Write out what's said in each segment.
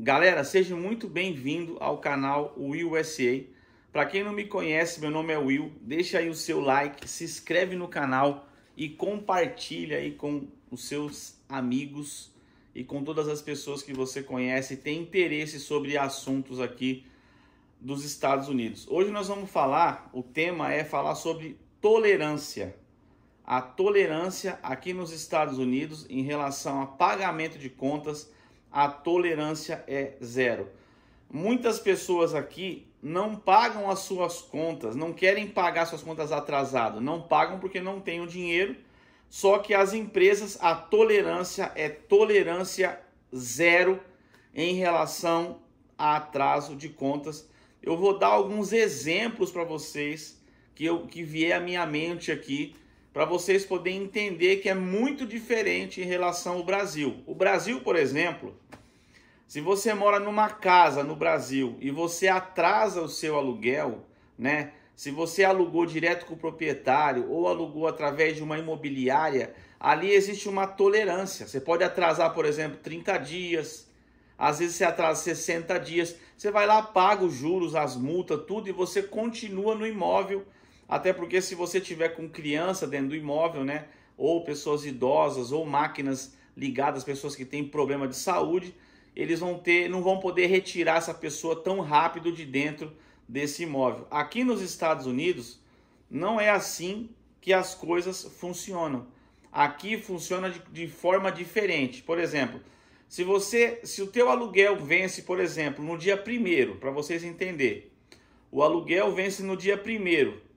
Galera, seja muito bem-vindo ao canal Will USA. Para quem não me conhece, meu nome é Will. Deixa aí o seu like, se inscreve no canal e compartilha aí com os seus amigos e com todas as pessoas que você conhece e tem interesse sobre assuntos aqui dos Estados Unidos. Hoje nós vamos falar, o tema é falar sobre tolerância. A tolerância aqui nos Estados Unidos em relação a pagamento de contas a tolerância é zero. Muitas pessoas aqui não pagam as suas contas, não querem pagar suas contas atrasado, não pagam porque não têm o dinheiro. Só que as empresas, a tolerância é tolerância zero em relação a atraso de contas. Eu vou dar alguns exemplos para vocês que, eu, que vier à minha mente aqui para vocês poderem entender que é muito diferente em relação ao Brasil. O Brasil, por exemplo, se você mora numa casa no Brasil e você atrasa o seu aluguel, né? Se você alugou direto com o proprietário ou alugou através de uma imobiliária, ali existe uma tolerância. Você pode atrasar, por exemplo, 30 dias, às vezes você atrasa 60 dias. Você vai lá, paga os juros, as multas, tudo e você continua no imóvel até porque se você tiver com criança dentro do imóvel, né, ou pessoas idosas ou máquinas ligadas, pessoas que têm problema de saúde, eles vão ter, não vão poder retirar essa pessoa tão rápido de dentro desse imóvel. Aqui nos Estados Unidos não é assim que as coisas funcionam. Aqui funciona de, de forma diferente. Por exemplo, se você, se o teu aluguel vence, por exemplo, no dia primeiro, para vocês entenderem, o aluguel vence no dia primeiro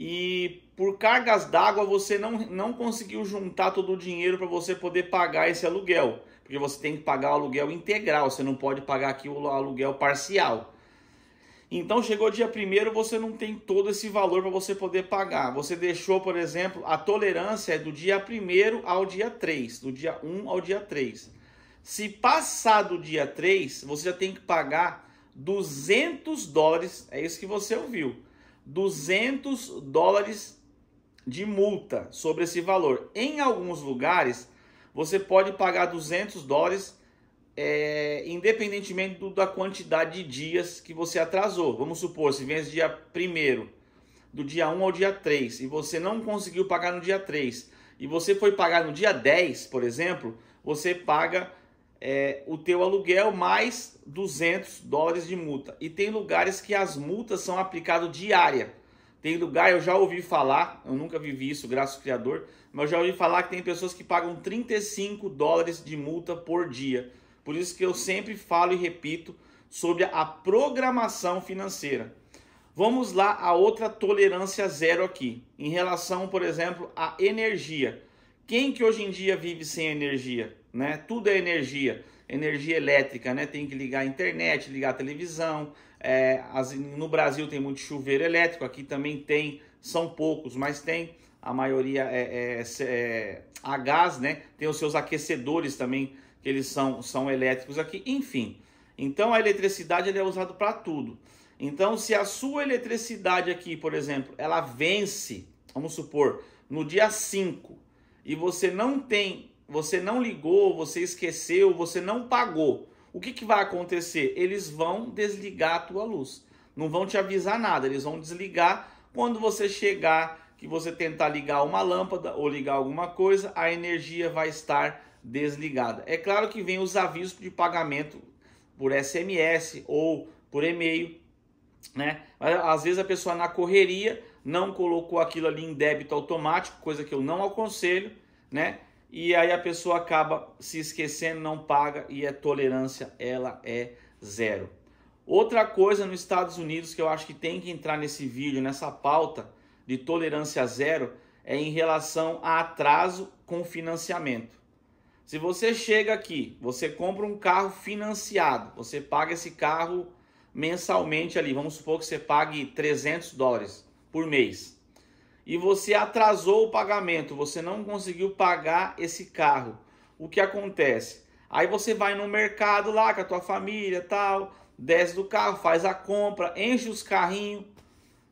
e por cargas d'água você não, não conseguiu juntar todo o dinheiro para você poder pagar esse aluguel, porque você tem que pagar o aluguel integral, você não pode pagar aqui o aluguel parcial. Então chegou dia primeiro, você não tem todo esse valor para você poder pagar. Você deixou, por exemplo, a tolerância é do dia primeiro ao dia 3, do dia 1 ao dia 3. Se passar do dia 3, você já tem que pagar 200 dólares, é isso que você ouviu. 200 dólares de multa sobre esse valor. Em alguns lugares, você pode pagar 200 dólares é, independentemente do, da quantidade de dias que você atrasou. Vamos supor, se vence dia 1 do dia 1 ao dia 3 e você não conseguiu pagar no dia 3 e você foi pagar no dia 10, por exemplo, você paga é, o teu aluguel mais 200 dólares de multa. E tem lugares que as multas são aplicadas diária. Tem lugar, eu já ouvi falar, eu nunca vivi isso, graças ao Criador, mas eu já ouvi falar que tem pessoas que pagam 35 dólares de multa por dia. Por isso que eu sempre falo e repito sobre a programação financeira. Vamos lá a outra tolerância zero aqui, em relação, por exemplo, à energia. Quem que hoje em dia vive sem energia? né? Tudo é energia, energia elétrica, né? Tem que ligar a internet, ligar a televisão. É, as, no Brasil tem muito chuveiro elétrico, aqui também tem, são poucos, mas tem. A maioria é, é, é, é a gás, né? Tem os seus aquecedores também, que eles são, são elétricos aqui, enfim. Então a eletricidade é usada para tudo. Então, se a sua eletricidade aqui, por exemplo, ela vence, vamos supor, no dia 5 e você não tem você não ligou, você esqueceu, você não pagou, o que, que vai acontecer? Eles vão desligar a tua luz. Não vão te avisar nada, eles vão desligar quando você chegar, que você tentar ligar uma lâmpada ou ligar alguma coisa, a energia vai estar desligada. É claro que vem os avisos de pagamento por SMS ou por e-mail, né? Às vezes a pessoa na correria não colocou aquilo ali em débito automático, coisa que eu não aconselho, né? e aí a pessoa acaba se esquecendo, não paga e a tolerância ela é zero. Outra coisa nos Estados Unidos que eu acho que tem que entrar nesse vídeo, nessa pauta de tolerância zero, é em relação a atraso com financiamento. Se você chega aqui, você compra um carro financiado, você paga esse carro mensalmente ali, vamos supor que você pague 300 dólares por mês e você atrasou o pagamento, você não conseguiu pagar esse carro. O que acontece? Aí você vai no mercado lá com a tua família, tal, desce do carro, faz a compra, enche os carrinhos.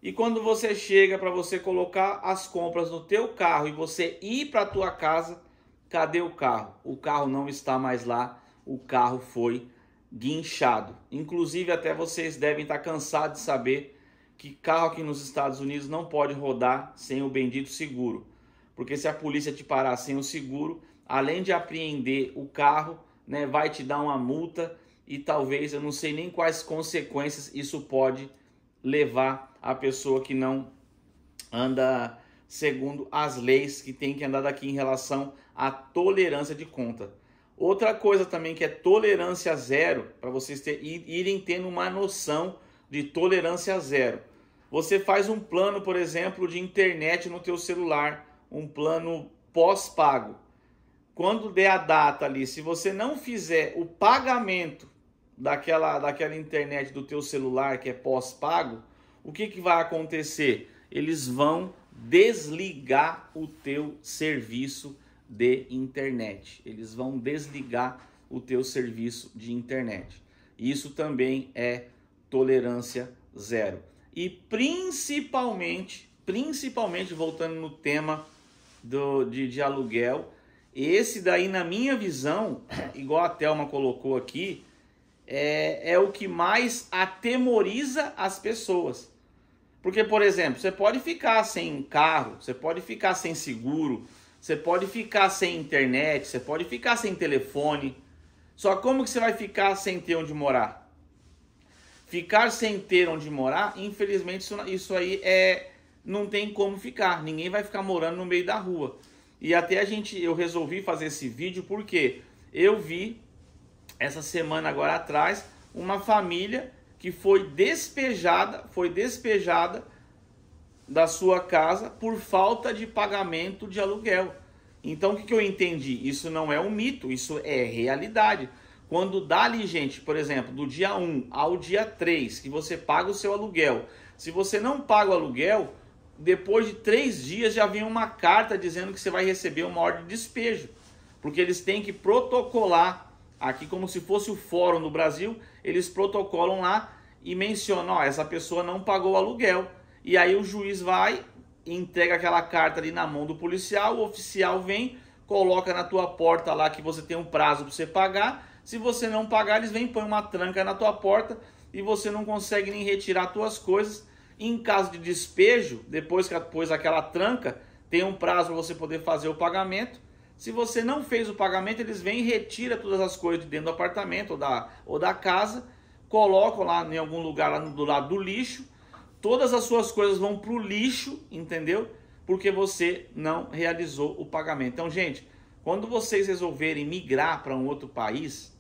E quando você chega para você colocar as compras no teu carro e você ir para tua casa, cadê o carro? O carro não está mais lá, o carro foi guinchado. Inclusive até vocês devem estar tá cansados de saber que carro aqui nos Estados Unidos não pode rodar sem o bendito seguro. Porque se a polícia te parar sem o seguro, além de apreender o carro, né, vai te dar uma multa e talvez eu não sei nem quais consequências isso pode levar a pessoa que não anda segundo as leis que tem que andar daqui em relação à tolerância de conta. Outra coisa também que é tolerância zero, para vocês irem tendo uma noção de tolerância zero. Você faz um plano, por exemplo, de internet no teu celular, um plano pós-pago. Quando der a data ali, se você não fizer o pagamento daquela, daquela internet do teu celular que é pós-pago, o que, que vai acontecer? Eles vão desligar o teu serviço de internet. Eles vão desligar o teu serviço de internet. Isso também é tolerância zero e principalmente, principalmente voltando no tema do, de, de aluguel, esse daí, na minha visão, igual a Thelma colocou aqui, é, é o que mais atemoriza as pessoas. Porque, por exemplo, você pode ficar sem carro, você pode ficar sem seguro, você pode ficar sem internet, você pode ficar sem telefone. Só como que você vai ficar sem ter onde morar? Ficar sem ter onde morar, infelizmente isso, isso aí é não tem como ficar. Ninguém vai ficar morando no meio da rua. E até a gente eu resolvi fazer esse vídeo porque eu vi essa semana agora atrás uma família que foi despejada, foi despejada da sua casa por falta de pagamento de aluguel. Então o que, que eu entendi? Isso não é um mito, isso é realidade. Quando dá ali, gente, por exemplo, do dia 1 ao dia 3, que você paga o seu aluguel. Se você não paga o aluguel, depois de três dias já vem uma carta dizendo que você vai receber uma ordem de despejo. Porque eles têm que protocolar aqui, como se fosse o fórum do Brasil, eles protocolam lá e mencionam: ó, essa pessoa não pagou o aluguel. E aí o juiz vai, entrega aquela carta ali na mão do policial, o oficial vem, coloca na tua porta lá que você tem um prazo para você pagar se você não pagar, eles vêm e põem uma tranca na tua porta e você não consegue nem retirar tuas coisas. E em caso de despejo, depois que pôs aquela tranca, tem um prazo para você poder fazer o pagamento. Se você não fez o pagamento, eles vêm e retira todas as coisas de dentro do apartamento ou da, ou da casa, colocam lá em algum lugar lá do lado do lixo. Todas as suas coisas vão para o lixo, entendeu? Porque você não realizou o pagamento. Então, gente, quando vocês resolverem migrar para um outro país,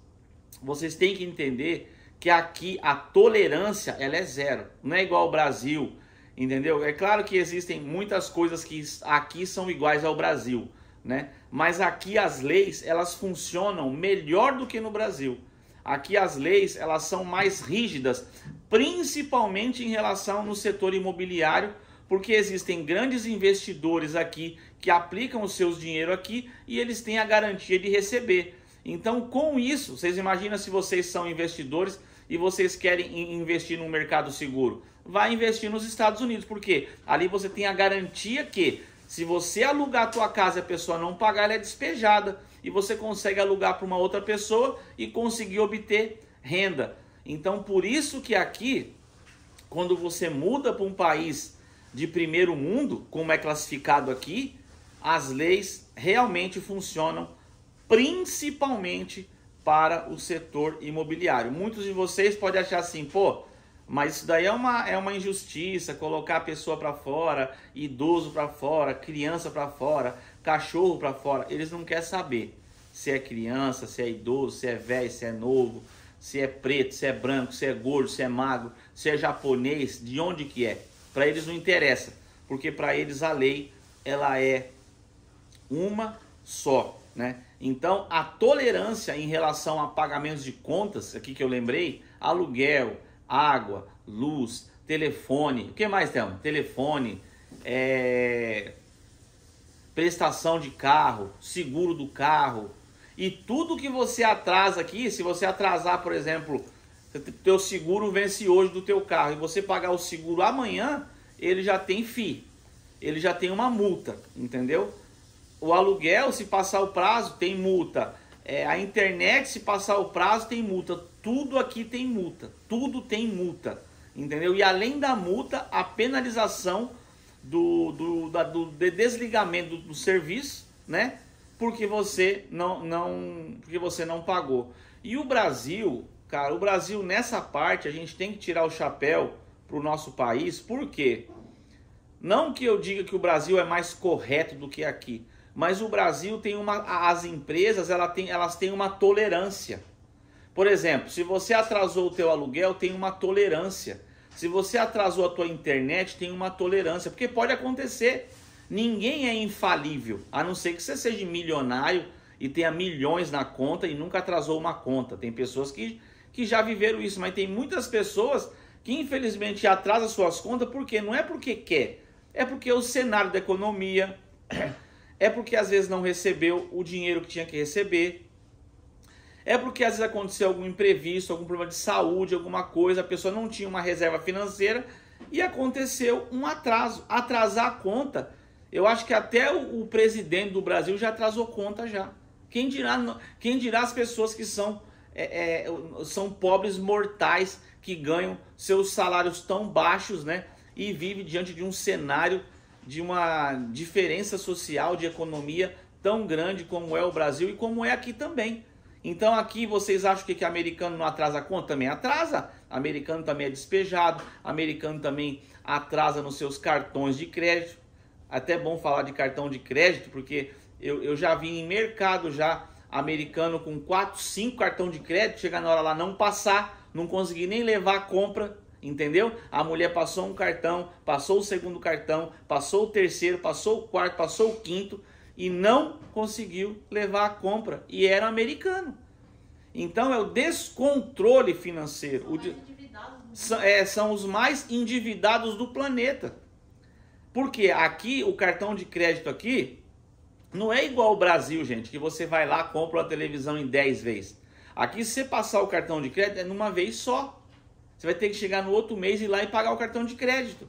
vocês têm que entender que aqui a tolerância ela é zero. Não é igual ao Brasil, entendeu? É claro que existem muitas coisas que aqui são iguais ao Brasil, né? Mas aqui as leis elas funcionam melhor do que no Brasil. Aqui as leis elas são mais rígidas, principalmente em relação no setor imobiliário, porque existem grandes investidores aqui que aplicam os seus dinheiro aqui e eles têm a garantia de receber. Então, com isso, vocês imaginam se vocês são investidores e vocês querem investir num mercado seguro? Vai investir nos Estados Unidos, porque ali você tem a garantia que se você alugar a tua casa e a pessoa não pagar, ela é despejada e você consegue alugar para uma outra pessoa e conseguir obter renda. Então, por isso que aqui, quando você muda para um país de primeiro mundo, como é classificado aqui, as leis realmente funcionam principalmente para o setor imobiliário. Muitos de vocês podem achar assim, pô, mas isso daí é uma, é uma injustiça, colocar a pessoa para fora, idoso para fora, criança para fora, cachorro para fora. Eles não querem saber se é criança, se é idoso, se é velho, se é novo, se é preto, se é branco, se é gordo, se é magro, se é japonês, de onde que é. Para eles não interessa, porque para eles a lei ela é uma só, né? Então, a tolerância em relação a pagamentos de contas, aqui que eu lembrei, aluguel, água, luz, telefone, o que mais tem? Telefone, é... prestação de carro, seguro do carro. E tudo que você atrasa aqui, se você atrasar, por exemplo, teu seguro vence hoje do teu carro e você pagar o seguro amanhã, ele já tem FII, ele já tem uma multa, entendeu? O aluguel, se passar o prazo, tem multa. É, a internet, se passar o prazo, tem multa. Tudo aqui tem multa. Tudo tem multa. Entendeu? E além da multa, a penalização do, do, da, do de desligamento do, do serviço, né? Porque você não, não, porque você não pagou. E o Brasil, cara, o Brasil nessa parte a gente tem que tirar o chapéu pro nosso país, por quê? Não que eu diga que o Brasil é mais correto do que aqui, mas o Brasil tem uma. As empresas ela tem, elas têm uma tolerância. Por exemplo, se você atrasou o teu aluguel, tem uma tolerância. Se você atrasou a tua internet, tem uma tolerância. Porque pode acontecer. Ninguém é infalível. A não ser que você seja milionário e tenha milhões na conta e nunca atrasou uma conta. Tem pessoas que, que já viveram isso, mas tem muitas pessoas que infelizmente atrasam suas contas porque não é porque quer, é porque o cenário da economia é porque às vezes não recebeu o dinheiro que tinha que receber, é porque às vezes aconteceu algum imprevisto, algum problema de saúde, alguma coisa, a pessoa não tinha uma reserva financeira e aconteceu um atraso. Atrasar a conta, eu acho que até o, o presidente do Brasil já atrasou conta já. Quem dirá, quem dirá as pessoas que são, é, é, são pobres mortais que ganham seus salários tão baixos, né? E vive diante de um cenário de uma diferença social, de economia tão grande como é o Brasil e como é aqui também. Então aqui vocês acham que, que americano não atrasa a conta? Também atrasa. Americano também é despejado, americano também atrasa nos seus cartões de crédito. Até bom falar de cartão de crédito, porque eu, eu já vi em mercado já americano com 4, 5 cartão de crédito, chegar na hora lá não passar, não conseguir nem levar a compra Entendeu? A mulher passou um cartão, passou o segundo cartão, passou o terceiro, passou o quarto, passou o quinto e não conseguiu levar a compra. E era americano. Então é o descontrole financeiro. São, o de... são, é, são os mais endividados do planeta. Porque aqui, o cartão de crédito aqui, não é igual ao Brasil, gente, que você vai lá, compra uma televisão em 10 vezes. Aqui, se você passar o cartão de crédito, é numa vez só. Você vai ter que chegar no outro mês e ir lá e pagar o cartão de crédito.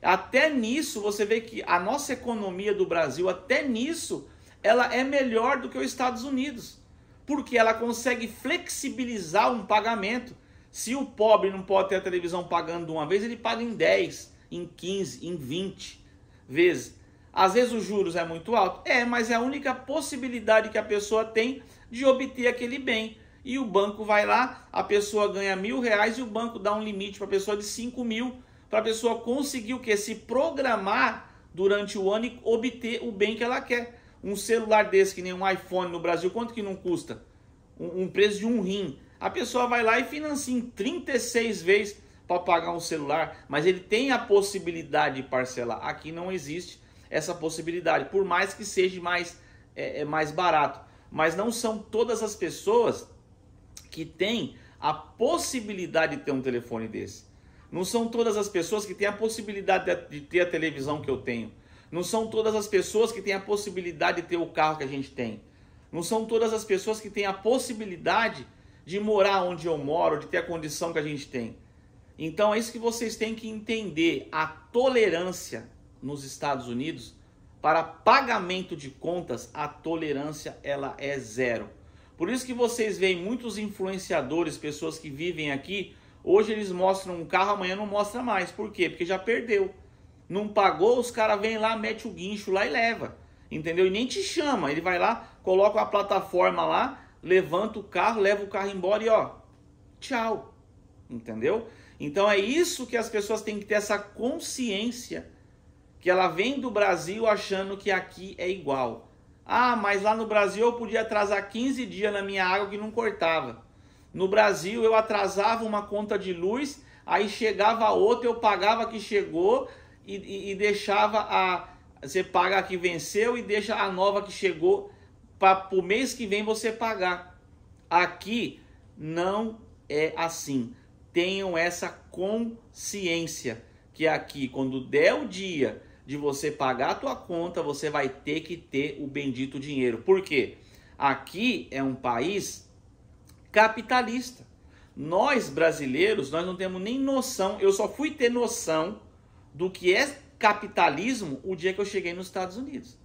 Até nisso você vê que a nossa economia do Brasil, até nisso, ela é melhor do que os Estados Unidos. Porque ela consegue flexibilizar um pagamento. Se o pobre não pode ter a televisão pagando uma vez, ele paga em 10, em 15, em 20 vezes. Às vezes os juros é muito alto? É, mas é a única possibilidade que a pessoa tem de obter aquele bem e o banco vai lá, a pessoa ganha mil reais e o banco dá um limite para a pessoa de cinco mil, para a pessoa conseguir o que? Se programar durante o ano e obter o bem que ela quer. Um celular desse, que nem um iPhone no Brasil, quanto que não custa? Um, um preço de um rim. A pessoa vai lá e financia em 36 vezes para pagar um celular, mas ele tem a possibilidade de parcelar. Aqui não existe essa possibilidade, por mais que seja mais, é, é mais barato. Mas não são todas as pessoas que tem a possibilidade de ter um telefone desse. Não são todas as pessoas que têm a possibilidade de ter a televisão que eu tenho. Não são todas as pessoas que têm a possibilidade de ter o carro que a gente tem. Não são todas as pessoas que têm a possibilidade de morar onde eu moro, de ter a condição que a gente tem. Então é isso que vocês têm que entender: a tolerância nos Estados Unidos para pagamento de contas, a tolerância ela é zero. Por isso que vocês veem muitos influenciadores, pessoas que vivem aqui, hoje eles mostram um carro, amanhã não mostra mais. Por quê? Porque já perdeu. Não pagou, os caras vêm lá, mete o guincho lá e leva. Entendeu? E nem te chama. Ele vai lá, coloca a plataforma lá, levanta o carro, leva o carro embora e ó, tchau. Entendeu? Então é isso que as pessoas têm que ter essa consciência que ela vem do Brasil achando que aqui é igual. Ah, mas lá no Brasil eu podia atrasar 15 dias na minha água que não cortava. No Brasil eu atrasava uma conta de luz, aí chegava outra, eu pagava que chegou e, e, e deixava a. Você paga a que venceu e deixa a nova que chegou para o mês que vem você pagar. Aqui não é assim. Tenham essa consciência que aqui, quando der o dia de você pagar a tua conta, você vai ter que ter o bendito dinheiro. Por quê? Aqui é um país capitalista. Nós brasileiros, nós não temos nem noção. Eu só fui ter noção do que é capitalismo o dia que eu cheguei nos Estados Unidos.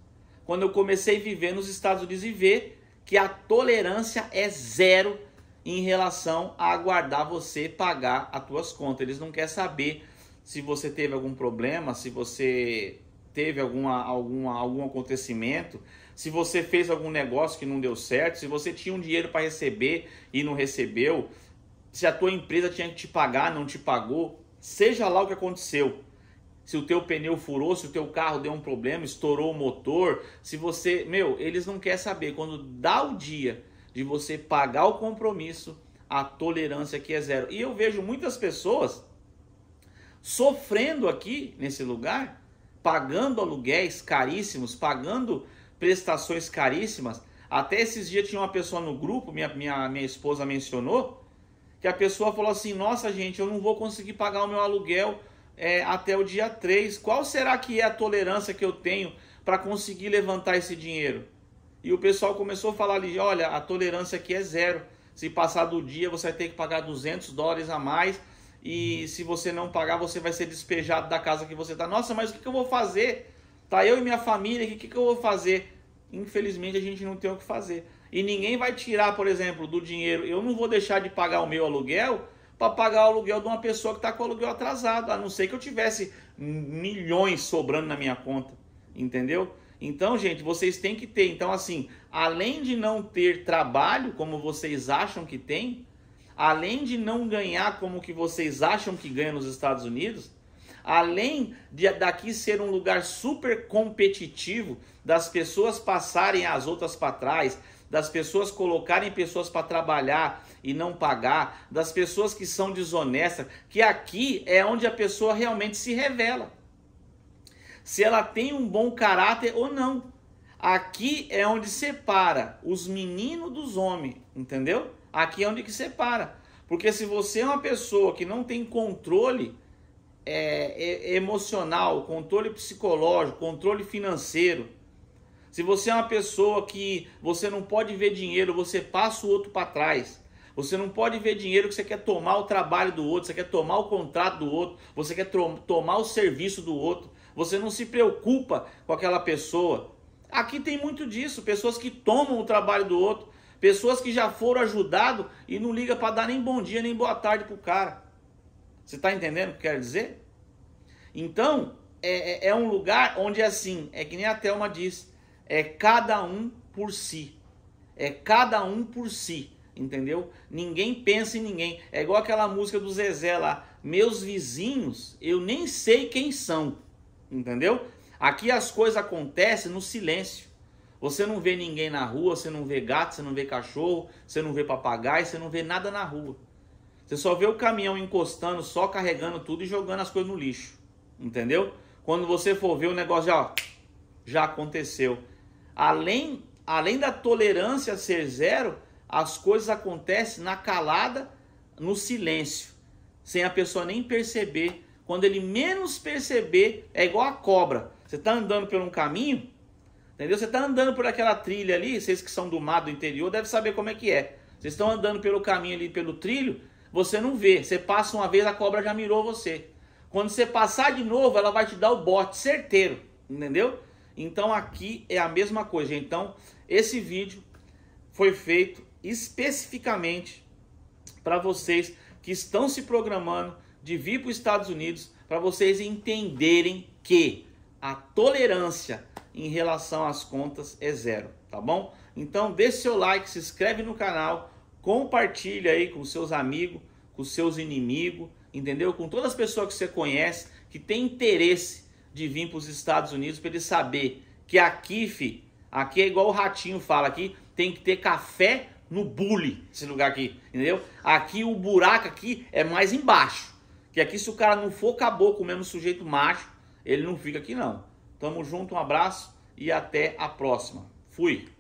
Quando eu comecei a viver nos Estados Unidos e ver que a tolerância é zero em relação a aguardar você pagar as tuas contas. Eles não querem saber se você teve algum problema, se você teve alguma, alguma, algum acontecimento, se você fez algum negócio que não deu certo, se você tinha um dinheiro para receber e não recebeu, se a tua empresa tinha que te pagar, não te pagou, seja lá o que aconteceu. Se o teu pneu furou, se o teu carro deu um problema, estourou o motor, se você, meu, eles não querem saber quando dá o dia de você pagar o compromisso, a tolerância aqui é zero. E eu vejo muitas pessoas sofrendo aqui nesse lugar, pagando aluguéis caríssimos, pagando prestações caríssimas. Até esses dias tinha uma pessoa no grupo, minha, minha, minha esposa mencionou, que a pessoa falou assim: Nossa, gente, eu não vou conseguir pagar o meu aluguel é, até o dia 3. Qual será que é a tolerância que eu tenho para conseguir levantar esse dinheiro? E o pessoal começou a falar ali: Olha, a tolerância aqui é zero. Se passar do dia, você vai ter que pagar 200 dólares a mais e se você não pagar, você vai ser despejado da casa que você está. Nossa, mas o que, que, eu vou fazer? Tá eu e minha família, o que, que eu vou fazer? Infelizmente a gente não tem o que fazer. E ninguém vai tirar, por exemplo, do dinheiro. Eu não vou deixar de pagar o meu aluguel para pagar o aluguel de uma pessoa que está com o aluguel atrasado, a não ser que eu tivesse milhões sobrando na minha conta, entendeu? Então, gente, vocês têm que ter. Então, assim, além de não ter trabalho, como vocês acham que tem, além de não ganhar como que vocês acham que ganha nos Estados Unidos, além de daqui ser um lugar super competitivo, das pessoas passarem as outras para trás, das pessoas colocarem pessoas para trabalhar e não pagar, das pessoas que são desonestas, que aqui é onde a pessoa realmente se revela. Se ela tem um bom caráter ou não. Aqui é onde separa os meninos dos homens, entendeu? Aqui é onde que separa. Porque se você é uma pessoa que não tem controle é, é, emocional, controle psicológico, controle financeiro, se você é uma pessoa que você não pode ver dinheiro, você passa o outro para trás. Você não pode ver dinheiro que você quer tomar o trabalho do outro, você quer tomar o contrato do outro, você quer tomar o serviço do outro. Você não se preocupa com aquela pessoa. Aqui tem muito disso, pessoas que tomam o trabalho do outro, Pessoas que já foram ajudados e não liga para dar nem bom dia, nem boa tarde pro cara. Você está entendendo o que eu quero dizer? Então, é, é, é um lugar onde é assim, é que nem a Thelma diz, é cada um por si. É cada um por si, entendeu? Ninguém pensa em ninguém. É igual aquela música do Zezé lá, meus vizinhos, eu nem sei quem são, entendeu? Aqui as coisas acontecem no silêncio. Você não vê ninguém na rua, você não vê gato, você não vê cachorro, você não vê papagaio, você não vê nada na rua. Você só vê o caminhão encostando, só carregando tudo e jogando as coisas no lixo. Entendeu? Quando você for ver o negócio, já, ó, já aconteceu. Além, além da tolerância ser zero, as coisas acontecem na calada, no silêncio, sem a pessoa nem perceber. Quando ele menos perceber, é igual a cobra. Você está andando por um caminho, Entendeu? Você está andando por aquela trilha ali, vocês que são do mar do interior devem saber como é que é. Vocês estão andando pelo caminho ali, pelo trilho, você não vê. Você passa uma vez, a cobra já mirou você. Quando você passar de novo, ela vai te dar o bote, certeiro. Entendeu? Então aqui é a mesma coisa. Então, esse vídeo foi feito especificamente para vocês que estão se programando de vir para os Estados Unidos, para vocês entenderem que a tolerância em relação às contas é zero, tá bom? Então dê seu like, se inscreve no canal, compartilha aí com seus amigos, com seus inimigos, entendeu? Com todas as pessoas que você conhece que tem interesse de vir para os Estados Unidos para ele saber que aqui, fi, aqui é igual o ratinho fala aqui, tem que ter café no bule, esse lugar aqui, entendeu? Aqui o buraco aqui é mais embaixo. Que aqui se o cara não for caboclo mesmo sujeito macho, ele não fica aqui não. Tamo junto, um abraço e até a próxima. Fui!